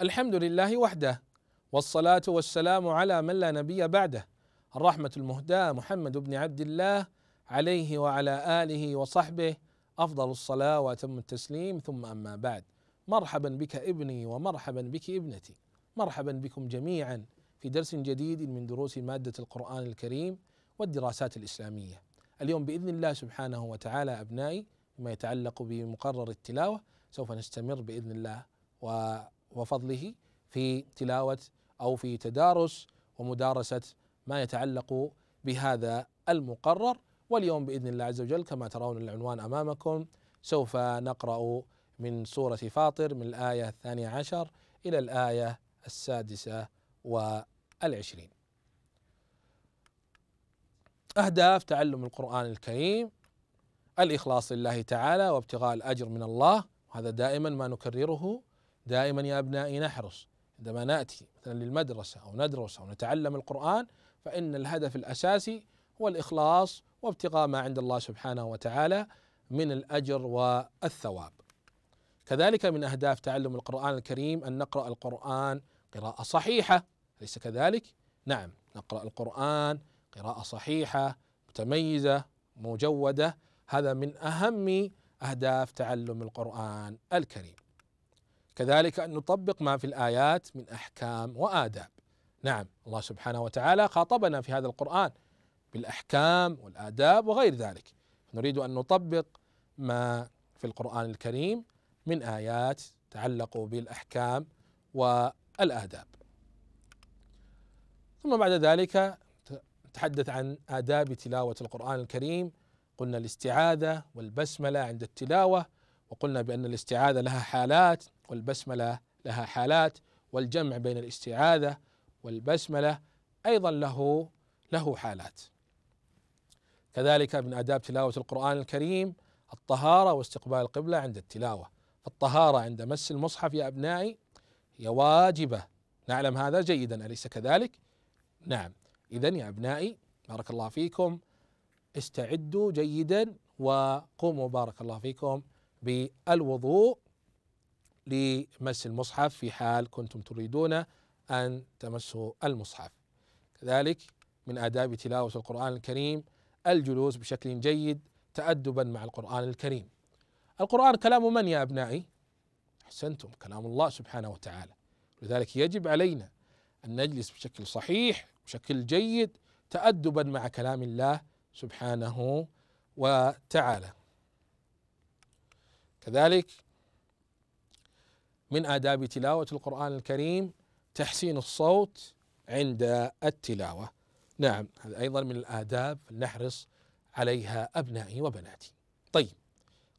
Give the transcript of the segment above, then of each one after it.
الحمد لله وحده والصلاة والسلام على من لا نبي بعده الرحمة المهداة محمد بن عبد الله عليه وعلى آله وصحبه أفضل الصلاة وأتم التسليم ثم أما بعد مرحبا بك ابني ومرحبا بك ابنتي مرحبا بكم جميعا في درس جديد من دروس مادة القرآن الكريم والدراسات الإسلامية اليوم بإذن الله سبحانه وتعالى أبنائي ما يتعلق بمقرر التلاوة سوف نستمر بإذن الله و وفضله في تلاوه او في تدارس ومدارسه ما يتعلق بهذا المقرر واليوم باذن الله عز وجل كما ترون العنوان امامكم سوف نقرا من سوره فاطر من الايه الثانيه عشر الى الايه السادسه والعشرين. اهداف تعلم القران الكريم الاخلاص لله تعالى وابتغاء الاجر من الله وهذا دائما ما نكرره دائما يا أبنائي نحرص عندما نأتي مثلا للمدرسة أو ندرس أو نتعلم القرآن فإن الهدف الأساسي هو الإخلاص وابتغاء ما عند الله سبحانه وتعالى من الأجر والثواب كذلك من أهداف تعلم القرآن الكريم أن نقرأ القرآن قراءة صحيحة أليس كذلك؟ نعم نقرأ القرآن قراءة صحيحة متميزة مجودة هذا من أهم أهداف تعلم القرآن الكريم كذلك أن نطبق ما في الآيات من أحكام وآداب نعم الله سبحانه وتعالى خاطبنا في هذا القرآن بالأحكام والآداب وغير ذلك نريد أن نطبق ما في القرآن الكريم من آيات تعلق بالأحكام والآداب ثم بعد ذلك نتحدث عن آداب تلاوة القرآن الكريم قلنا الاستعاذة والبسملة عند التلاوة وقلنا بأن الاستعاذة لها حالات والبسملة لها حالات والجمع بين الاستعاذة والبسملة أيضا له له حالات كذلك من آداب تلاوة القرآن الكريم الطهارة واستقبال القبلة عند التلاوة فالطهارة عند مس المصحف يا أبنائي هي واجبة نعلم هذا جيدا أليس كذلك؟ نعم إذا يا أبنائي بارك الله فيكم استعدوا جيدا وقوموا بارك الله فيكم بالوضوء لمس المصحف في حال كنتم تريدون أن تمسوا المصحف كذلك من آداب تلاوة القرآن الكريم الجلوس بشكل جيد تأدبا مع القرآن الكريم القرآن كلام من يا أبنائي؟ أحسنتم كلام الله سبحانه وتعالى لذلك يجب علينا أن نجلس بشكل صحيح بشكل جيد تأدبا مع كلام الله سبحانه وتعالى كذلك من آداب تلاوة القرآن الكريم تحسين الصوت عند التلاوة نعم هذا أيضا من الآداب نحرص عليها أبنائي وبناتي طيب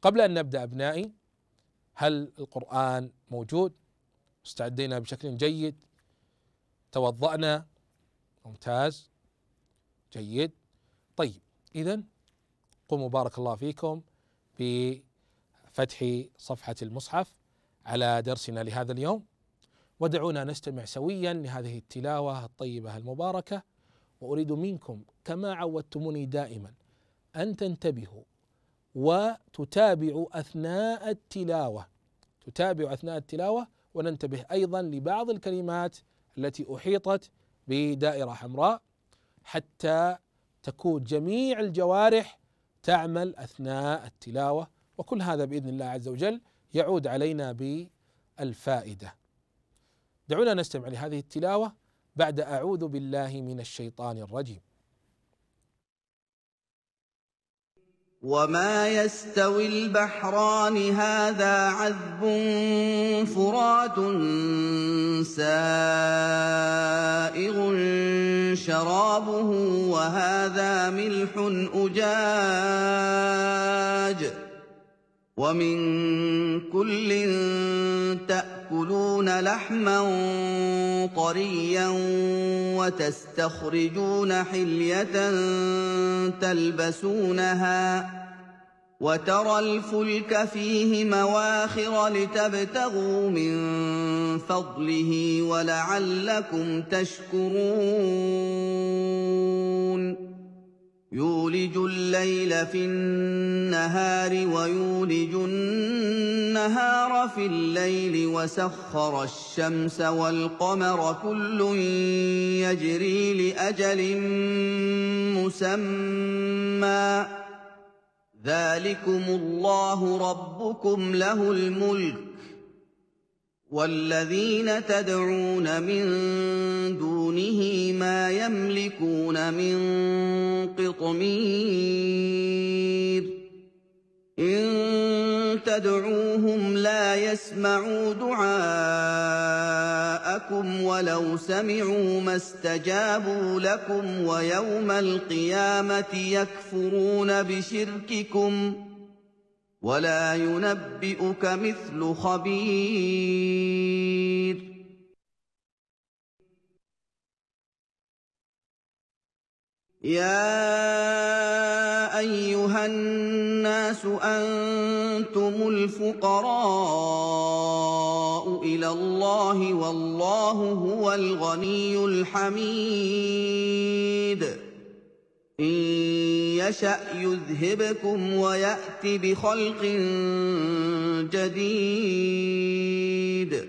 قبل أن نبدأ أبنائي هل القرآن موجود استعدينا بشكل جيد توضأنا ممتاز جيد طيب إذا قوموا بارك الله فيكم بفتح صفحة المصحف على درسنا لهذا اليوم ودعونا نستمع سويا لهذه التلاوه الطيبه المباركه واريد منكم كما عودتموني دائما ان تنتبهوا وتتابعوا اثناء التلاوه تتابعوا اثناء التلاوه وننتبه ايضا لبعض الكلمات التي احيطت بدائره حمراء حتى تكون جميع الجوارح تعمل اثناء التلاوه وكل هذا باذن الله عز وجل يعود علينا بالفائده دعونا نستمع لهذه التلاوه بعد اعوذ بالله من الشيطان الرجيم وما يستوي البحران هذا عذب فرات سائغ شرابه وهذا ملح أجاج ومن كل تاكلون لحما طريا وتستخرجون حليه تلبسونها وترى الفلك فيه مواخر لتبتغوا من فضله ولعلكم تشكرون يولج الليل في النهار ويولج النهار في الليل وسخر الشمس والقمر كل يجري لاجل مسمى ذلكم الله ربكم له الملك والذين تدعون من دونه ما يملكون من قطمير ان تدعوهم لا يسمعوا دعاءكم ولو سمعوا ما استجابوا لكم ويوم القيامه يكفرون بشرككم ولا ينبئك مثل خبير يا ايها الناس انتم الفقراء الى الله والله هو الغني الحميد إن يشأ يذهبكم ويأت بخلق جديد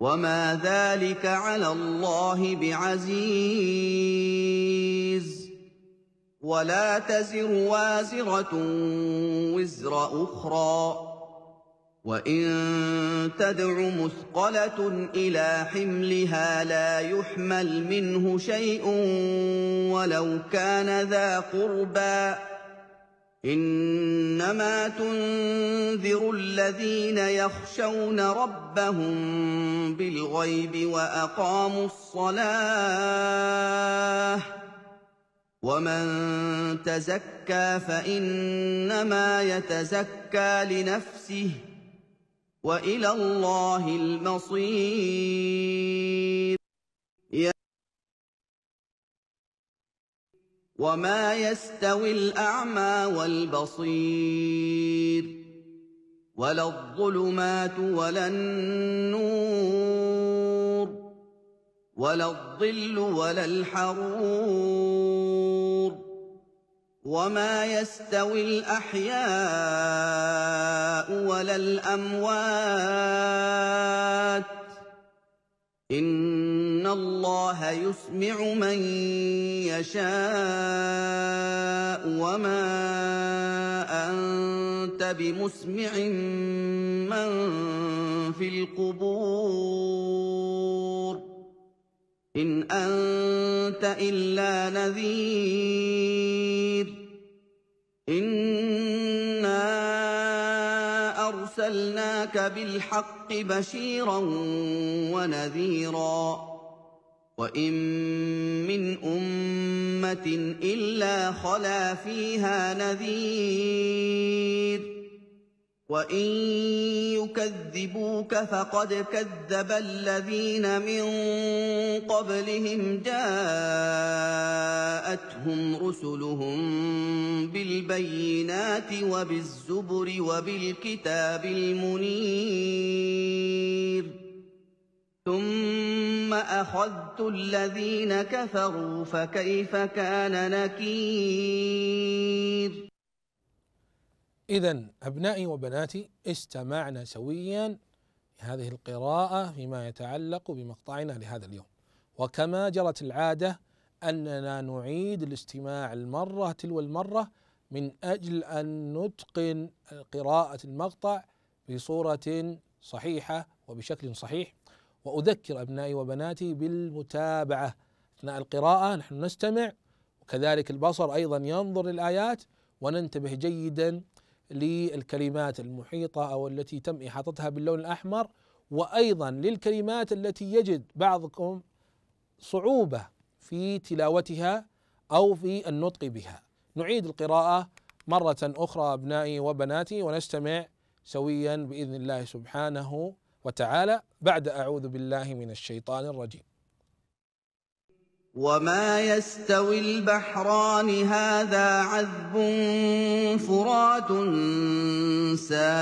وما ذلك على الله بعزيز ولا تزر وازرة وزر أخرى وان تدع مثقله الى حملها لا يحمل منه شيء ولو كان ذا قربى انما تنذر الذين يخشون ربهم بالغيب واقاموا الصلاه ومن تزكى فانما يتزكى لنفسه وإلى الله المصير وما يستوي الأعمى والبصير ولا الظلمات ولا النور ولا الظل ولا الحرور وما يستوي الاحياء ولا الاموات ان الله يسمع من يشاء وما انت بمسمع من في القبور ان انت الا نذير إنا أرسلناك بالحق بشيرا ونذيرا وإن من أمة إلا خلا فيها نذير وان يكذبوك فقد كذب الذين من قبلهم جاءتهم رسلهم بالبينات وبالزبر وبالكتاب المنير ثم اخذت الذين كفروا فكيف كان نكير إذا أبنائي وبناتي استمعنا سويا هذه القراءة فيما يتعلق بمقطعنا لهذا اليوم وكما جرت العادة أننا نعيد الاستماع المرة تلو المرة من أجل أن نتقن قراءة المقطع بصورة صحيحة وبشكل صحيح وأذكر أبنائي وبناتي بالمتابعة أثناء القراءة نحن نستمع وكذلك البصر أيضا ينظر للآيات وننتبه جيدا للكلمات المحيطة أو التي تم إحاطتها باللون الأحمر وأيضا للكلمات التي يجد بعضكم صعوبة في تلاوتها أو في النطق بها نعيد القراءة مرة أخرى أبنائي وبناتي ونستمع سويا بإذن الله سبحانه وتعالى بعد أعوذ بالله من الشيطان الرجيم وما يستوي البحران هذا عذب فرات سائغ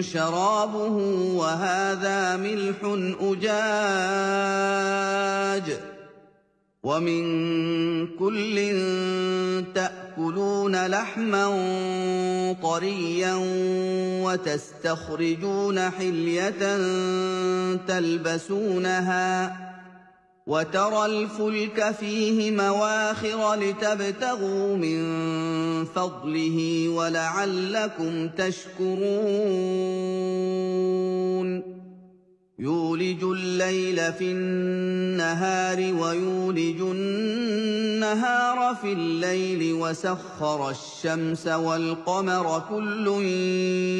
شرابه وهذا ملح أجاج ومن كل تاكلون لحما طريا وتستخرجون حليه تلبسونها وترى الفلك فيه مواخر لتبتغوا من فضله ولعلكم تشكرون يولج الليل في النهار ويولج النهار في الليل وسخر الشمس والقمر كل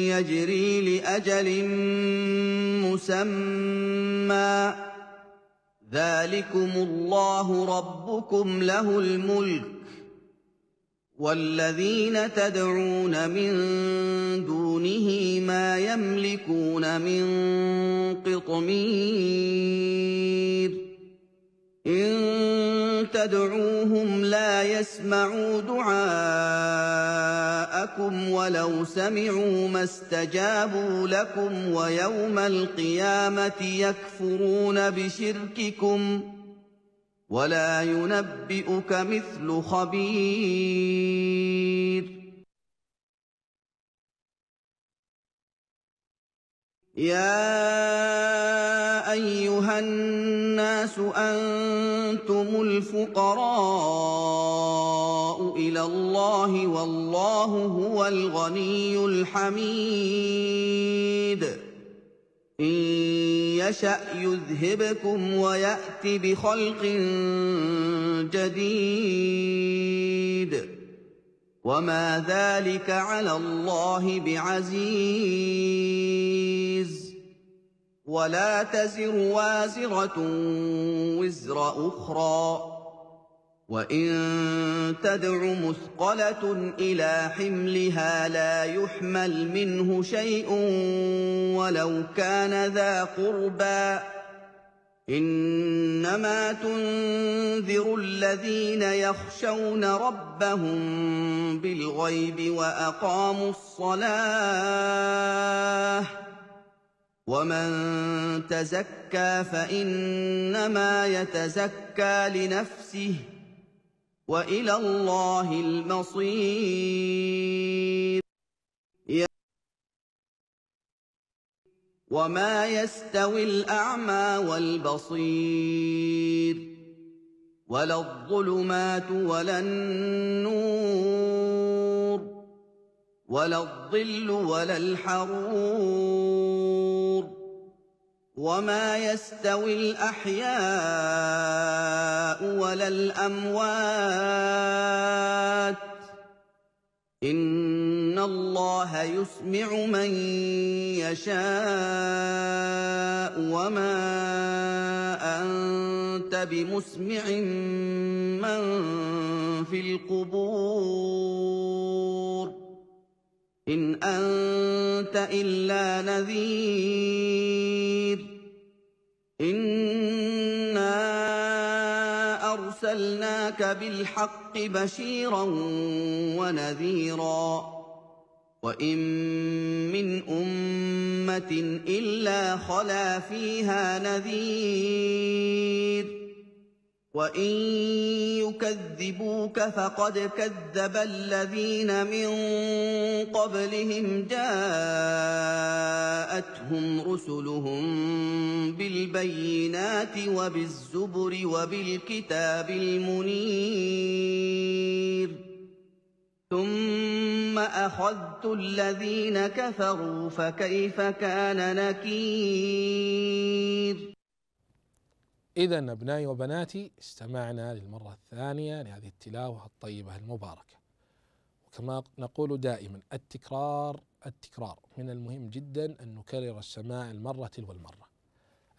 يجري لاجل مسمى ذلكم الله ربكم له الملك والذين تدعون من دونه ما يملكون من قطمير ان تدعوهم لا يسمعوا دعاءكم ولو سمعوا ما استجابوا لكم ويوم القيامه يكفرون بشرككم وَلَا يُنَبِّئُكَ مِثْلُ خَبِيرٍ يا ايها الناس انتم الفقراء الى الله والله هو الغني الحميد إن يشأ يذهبكم ويأت بخلق جديد وما ذلك على الله بعزيز ولا تزر وازرة وزر أخرى وان تدع مثقله الى حملها لا يحمل منه شيء ولو كان ذا قربى انما تنذر الذين يخشون ربهم بالغيب واقاموا الصلاه ومن تزكى فانما يتزكى لنفسه وإلى الله المصير وما يستوي الأعمى والبصير ولا الظلمات ولا النور ولا الظل ولا الحرور وما يستوي الاحياء ولا الاموات ان الله يسمع من يشاء وما انت بمسمع من في القبور إن أنت إلا نذير إنا أرسلناك بالحق بشيرا ونذيرا وإن من أمة إلا خلا فيها نذير وان يكذبوك فقد كذب الذين من قبلهم جاءتهم رسلهم بالبينات وبالزبر وبالكتاب المنير ثم اخذت الذين كفروا فكيف كان نكير إذا أبنائي وبناتي استمعنا للمرة الثانية لهذه التلاوة الطيبة المباركة وكما نقول دائما التكرار التكرار من المهم جدا أن نكرر السماع المرة تلو المرة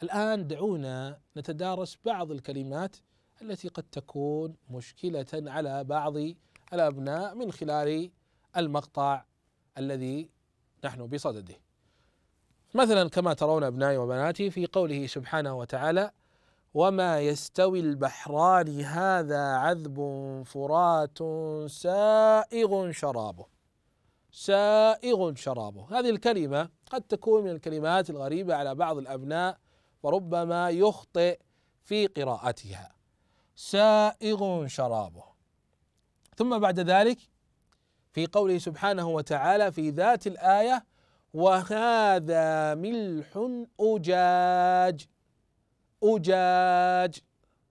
الآن دعونا نتدارس بعض الكلمات التي قد تكون مشكلة على بعض الأبناء من خلال المقطع الذي نحن بصدده مثلا كما ترون أبنائي وبناتي في قوله سبحانه وتعالى وما يستوي البحران هذا عذب فرات سائغ شرابه سائغ شرابه هذه الكلمة قد تكون من الكلمات الغريبة على بعض الأبناء وربما يخطئ في قراءتها سائغ شرابه ثم بعد ذلك في قوله سبحانه وتعالى في ذات الآية وهذا ملح أجاج أجاج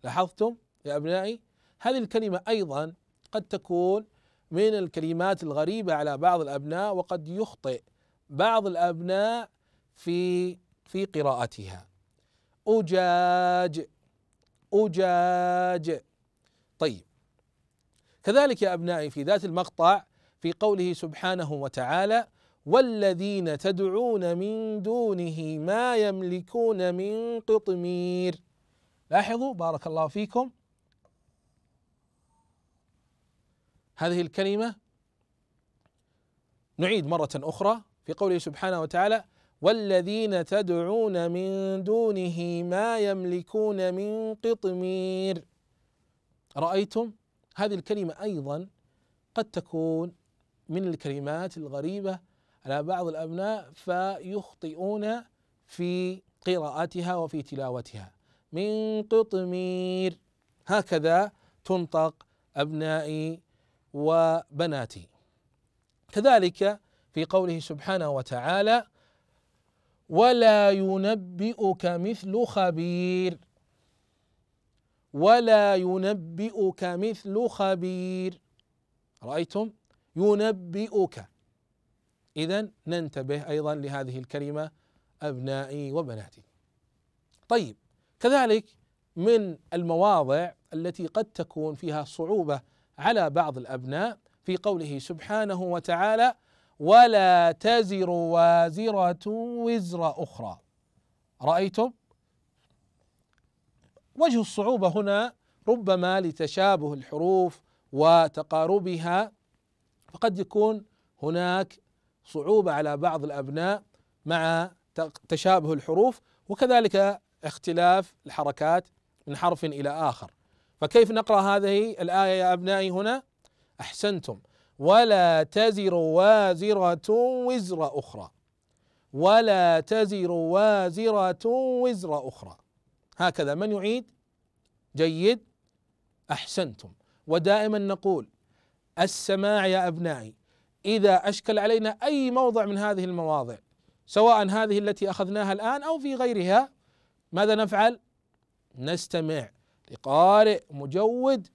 لاحظتم يا أبنائي هذه الكلمة أيضا قد تكون من الكلمات الغريبة على بعض الأبناء وقد يخطئ بعض الأبناء في في قراءتها أجاج أجاج طيب كذلك يا أبنائي في ذات المقطع في قوله سبحانه وتعالى والذين تدعون من دونه ما يملكون من قطمير لاحظوا بارك الله فيكم هذه الكلمة نعيد مرة أخرى في قوله سبحانه وتعالى والذين تدعون من دونه ما يملكون من قطمير رأيتم هذه الكلمة أيضا قد تكون من الكلمات الغريبة على بعض الأبناء فيخطئون في قراءتها وفي تلاوتها من قطمير هكذا تنطق أبنائي وبناتي كذلك في قوله سبحانه وتعالى ولا ينبئك مثل خبير ولا ينبئك مثل خبير رأيتم ينبئك إذا ننتبه أيضا لهذه الكلمة أبنائي وبناتي. طيب كذلك من المواضع التي قد تكون فيها صعوبة على بعض الأبناء في قوله سبحانه وتعالى: ولا تزر وازرة وزر أخرى. رأيتم؟ وجه الصعوبة هنا ربما لتشابه الحروف وتقاربها فقد يكون هناك صعوبة على بعض الأبناء مع تشابه الحروف وكذلك اختلاف الحركات من حرف إلى آخر فكيف نقرأ هذه الآية يا أبنائي هنا أحسنتم ولا تزر وازرة وزر أخرى ولا تزر وازرة وزر أخرى هكذا من يعيد جيد أحسنتم ودائما نقول السماع يا أبنائي إذا أشكل علينا أي موضع من هذه المواضع سواء هذه التي أخذناها الآن أو في غيرها ماذا نفعل؟ نستمع لقارئ مجود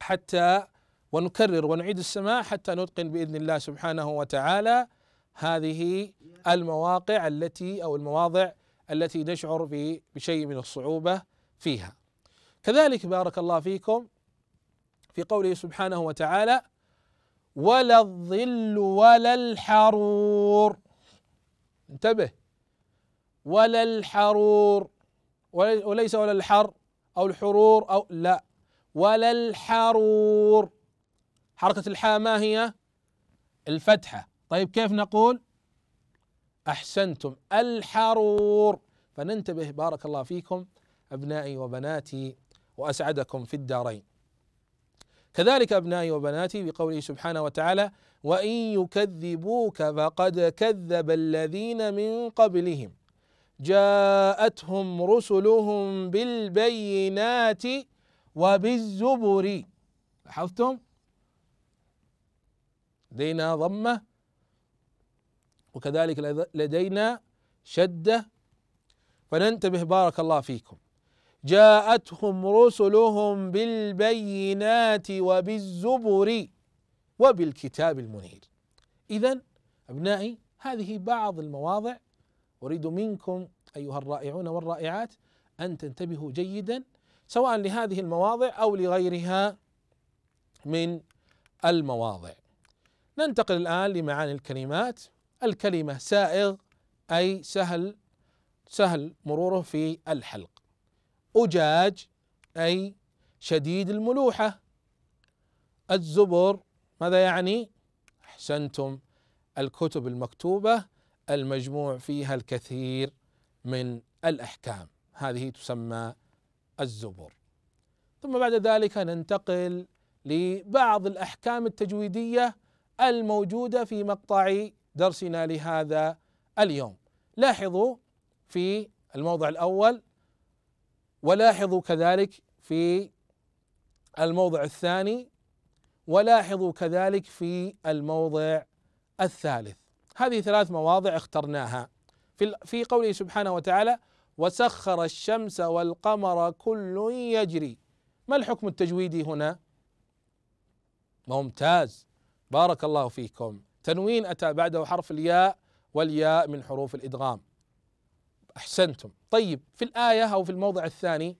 حتى ونكرر ونعيد السماع حتى نتقن باذن الله سبحانه وتعالى هذه المواقع التي او المواضع التي نشعر بشيء من الصعوبه فيها. كذلك بارك الله فيكم في قوله سبحانه وتعالى: ولا الظل ولا الحرور انتبه ولا الحرور وليس ولا الحر أو الحرور أو لا ولا الحرور حركة الحاء ما هي؟ الفتحة طيب كيف نقول؟ أحسنتم الحرور فننتبه بارك الله فيكم أبنائي وبناتي وأسعدكم في الدارين كذلك أبنائي وبناتي بقوله سبحانه وتعالى وإن يكذبوك فقد كذب الذين من قبلهم جاءتهم رسلهم بالبينات وبالزبر لاحظتم لدينا ضمة وكذلك لدينا شدة فننتبه بارك الله فيكم جاءتهم رسلهم بالبينات وبالزبر وبالكتاب المنير إذا أبنائي هذه بعض المواضع أريد منكم أيها الرائعون والرائعات أن تنتبهوا جيدا سواء لهذه المواضع أو لغيرها من المواضع ننتقل الآن لمعاني الكلمات الكلمة سائغ أي سهل سهل مروره في الحلق أجاج أي شديد الملوحة الزبر ماذا يعني؟ أحسنتم الكتب المكتوبة المجموع فيها الكثير من الأحكام هذه تسمى الزبر ثم بعد ذلك ننتقل لبعض الأحكام التجويدية الموجودة في مقطع درسنا لهذا اليوم لاحظوا في الموضع الأول ولاحظوا كذلك في الموضع الثاني ولاحظوا كذلك في الموضع الثالث هذه ثلاث مواضع اخترناها في في قوله سبحانه وتعالى وسخر الشمس والقمر كل يجري ما الحكم التجويدي هنا ممتاز بارك الله فيكم تنوين أتى بعده حرف الياء والياء من حروف الإدغام أحسنتم طيب في الآية أو في الموضع الثاني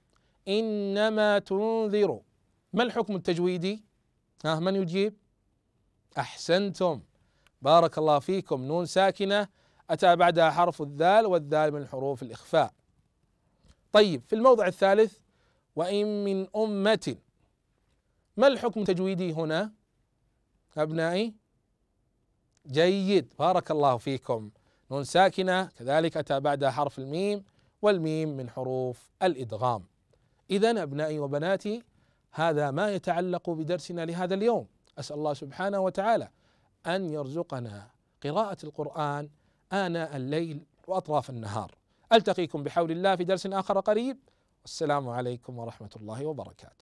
إنما تنذر ما الحكم التجويدي ها من يجيب أحسنتم بارك الله فيكم نون ساكنة أتى بعدها حرف الذال والذال من حروف الإخفاء طيب في الموضع الثالث وإن من أمة ما الحكم التجويدي هنا أبنائي جيد بارك الله فيكم نون ساكنة كذلك أتى بعدها حرف الميم والميم من حروف الإدغام إذا أبنائي وبناتي هذا ما يتعلق بدرسنا لهذا اليوم أسأل الله سبحانه وتعالى أن يرزقنا قراءة القرآن آناء الليل وأطراف النهار ألتقيكم بحول الله في درس آخر قريب والسلام عليكم ورحمة الله وبركاته